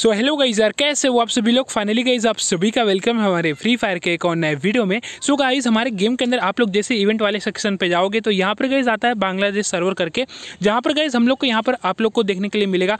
so hello guys यार कैसे हो आप सभी लोग फाइनली गाइज आप सभी का वेलकम है हमारे फ्री फायर के एक और नए वीडियो में सो so, गाइज हमारे गेम के अंदर आप लोग जैसे इवेंट वाले सेक्शन पे जाओगे तो यहाँ पर गाइज आता है बांग्लादेश सर्वर करके जहाँ पर गाइज हम लोग को यहाँ पर आप लोग को देखने के लिए मिलेगा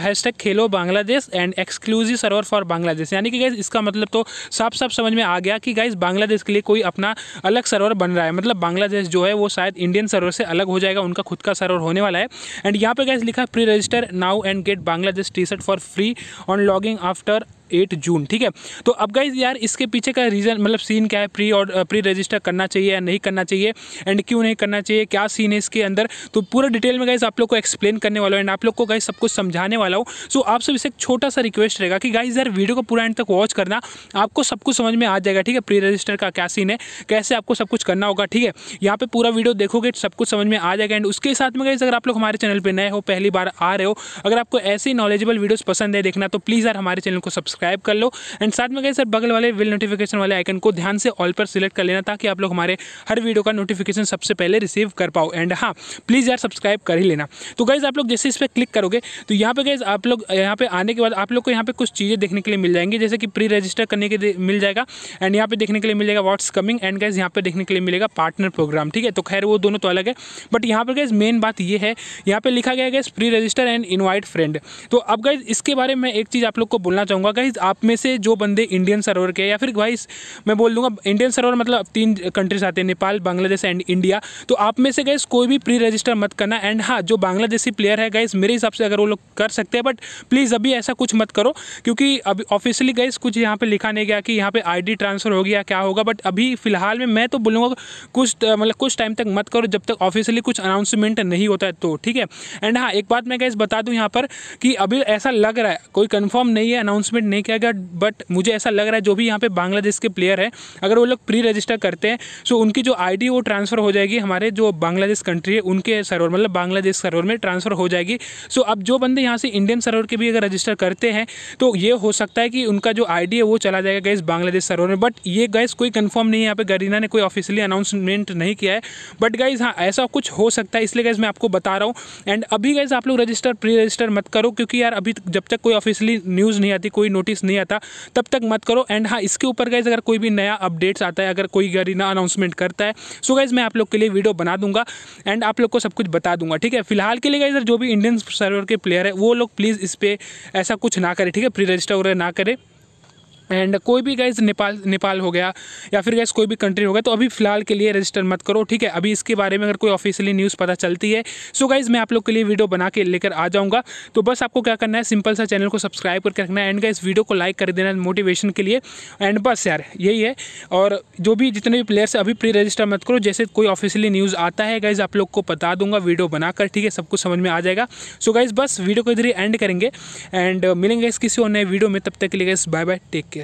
हैशटैग खेलो Bangladesh and exclusive server for Bangladesh यानी कि गाइज इसका मतलब तो साफ साफ समझ में आ गया कि गाइज बांग्लादेश के लिए कोई अपना अलग सर्वर बन रहा है मतलब बांग्लादेश जो है वो शायद इंडियन सर्वर से अलग हो जाएगा उनका खुद का सर्वर होने वाला है एंड यहाँ पर गाइज लिखा है pre register now and get Bangladesh T shirt for free on logging after eight June ठीक है तो अब गाइज यार इसके पीछे का रीज़न मतलब सीन क्या है प्री और प्री रजिस्टर करना चाहिए या नहीं करना चाहिए एंड क्यों नहीं करना चाहिए क्या सीन है इसके अंदर तो पूरा डिटेल में गाइज आप लोग को एक्सप्लेन करने वाला हूँ एंड आप लोग को गाइज सब कुछ समझाने वाला हूँ सो आप सब इसे एक छोटा सा रिक्वेस्ट रहेगा कि गाइज यार वीडियो को पूरा एंड तक वॉच करना आपको सब कुछ समझ में आ जाएगा ठीक है प्री रजिस्टर का क्या सीन है कैसे आपको सब कुछ करना होगा ठीक है यहाँ पे पूरा वीडियो देखोगे सब कुछ समझ में आ जाएगा एंड उसके साथ में गाइज अगर आप लोग हमारे चैनल पर नए हो पहली बार आ रहे हो अगर आपको ऐसी नॉलेजेबल वीडियोज़ पसंद है देखना तो प्लीज़ यार हमारे चैनल को सब्सक्राइब सब्सक्राइब कर लो एंड साथ में गए सर बगल वाले बिल नोटिफिकेशन वाले आइकन को ध्यान से ऑल पर सिलेक्ट कर लेना ताकि आप लोग हमारे हर वीडियो का नोटिफिकेशन सबसे पहले रिसीव कर पाओ एंड हाँ प्लीज़ यार सब्सक्राइब कर ही लेना तो गाइज़ आप लोग जैसे इस पर क्लिक करोगे तो यहाँ पर गाइज़ आप लोग यहाँ पे आने के बाद आप लोग को यहाँ पे कुछ चीज़ें देखने के लिए मिल जाएंगी जैसे कि प्री रजिस्टर करने के मिल जाएगा एंड यहाँ पे देखने के लिए मिल जाएगा व्हाट्स कमिंग एंड गाइज यहाँ पे देखने के लिए मिलेगा पार्टनर प्रोग्राम ठीक है तो खैर वो दोनों तो अलग है बट यहाँ पर गाइज मेन बात ये है यहाँ पर लिखा गया guys pre register and invite friend तो अब गाइज इसके बारे में एक चीज़ आप लोग को बोलना चाहूँगा गाइज गाइज आप में से जो बंदे इंडियन सर्वर के या फिर गाइज मैं बोल दूंगा इंडियन सर्वर मतलब तीन कंट्रीज आते हैं नेपाल बांग्लादेश एंड इंडिया तो आप में से गाइज कोई भी प्री रजिस्टर मत करना एंड हाँ जो बांग्लादेशी प्लेयर है गाइज मेरे हिसाब से अगर वो लोग कर सकते हैं बट प्लीज़ अभी ऐसा कुछ मत करो क्योंकि अभी ऑफिशियली गाइज कुछ यहाँ पर लिखा नहीं गया कि यहाँ पर आई ट्रांसफ़र हो या क्या होगा बट अभी फिलहाल में मैं तो बोलूँगा कुछ मतलब कुछ टाइम तक मत करो जब तक ऑफिशियली कुछ अनाउंसमेंट नहीं होता है तो ठीक है एंड हाँ एक बात मैं गाइज बता दूँ यहाँ पर कि अभी ऐसा लग रहा है कोई कन्फर्म नहीं है अनाउंसमेंट नहीं नहीं किया गया बट मुझे ऐसा लग रहा है जो भी यहाँ पे बांग्लादेश के प्लेयर है अगर वो लोग प्री रजिस्टर करते हैं तो उनकी जो आईडी वो ट्रांसफ़र हो जाएगी हमारे जो बांग्लादेश कंट्री है उनके सर्वर मतलब बांग्लादेश सर्वर में ट्रांसफ़र हो जाएगी सो अब जो बंदे यहाँ से इंडियन सर्वर के भी अगर रजिस्टर करते हैं तो ये हो सकता है कि उनका जो आई है वो चला जाएगा गैस बांग्लादेश सर्वर में बट ये गैस कोई कन्फर्म नहीं है यहाँ पर गरीना ने कोई ऑफिशियली अनाउंसमेंट नहीं किया है बट गाइज़ हाँ ऐसा कुछ हो सकता है इसलिए गैस मैं आपको बता रहा हूँ एंड अभी गैस आप लोग रजिस्टर प्री रजिस्टर मत करो क्योंकि यार अभी जब तक कोई ऑफिशियली न्यूज़ नहीं आती कोई नोटिस नोटिस नहीं आता तब तक मत करो एंड हाँ इसके ऊपर गाइज अगर कोई भी नया अपडेट्स आता है अगर कोई गरीना अनाउंसमेंट करता है सो गाइज मैं आप लोग के लिए वीडियो बना दूंगा एंड आप लोग को सब कुछ बता दूंगा ठीक है फिलहाल के लिए गाइजर जो भी इंडियन सर्वर के प्लेयर है वो लोग प्लीज़ इस पर ऐसा कुछ ना करें ठीक है प्री रजिस्टर वगैरह ना करें एंड कोई भी गैस नेपाल नेपाल हो गया या फिर गैस कोई भी कंट्री हो गया तो अभी फिलहाल के लिए रजिस्टर मत करो ठीक है अभी इसके बारे में अगर कोई ऑफिशियली न्यूज़ पता चलती है सो गाइज़ मैं आप लोग के लिए वीडियो बना के लेकर आ जाऊँगा तो बस आपको क्या करना है सिंपल सा चैनल को सब्सक्राइब करके रखना है एंड गाइज़ वीडियो को लाइक कर देना मोटिवेशन के लिए एंड बस यार यही है और जो भी जितने भी प्लेयर्स अभी प्री रजिस्टर मत करो जैसे कोई ऑफिशियली न्यूज़ आता है गाइज़ आप लोग को बता दूंगा वीडियो बनाकर ठीक है सब कुछ समझ में आ जाएगा सो गाइज़ बस वीडियो को इधर ही एंड करेंगे एंड मिलेंगे इस किसी और नए वीडियो में तब तक के लिए guys bye bye take care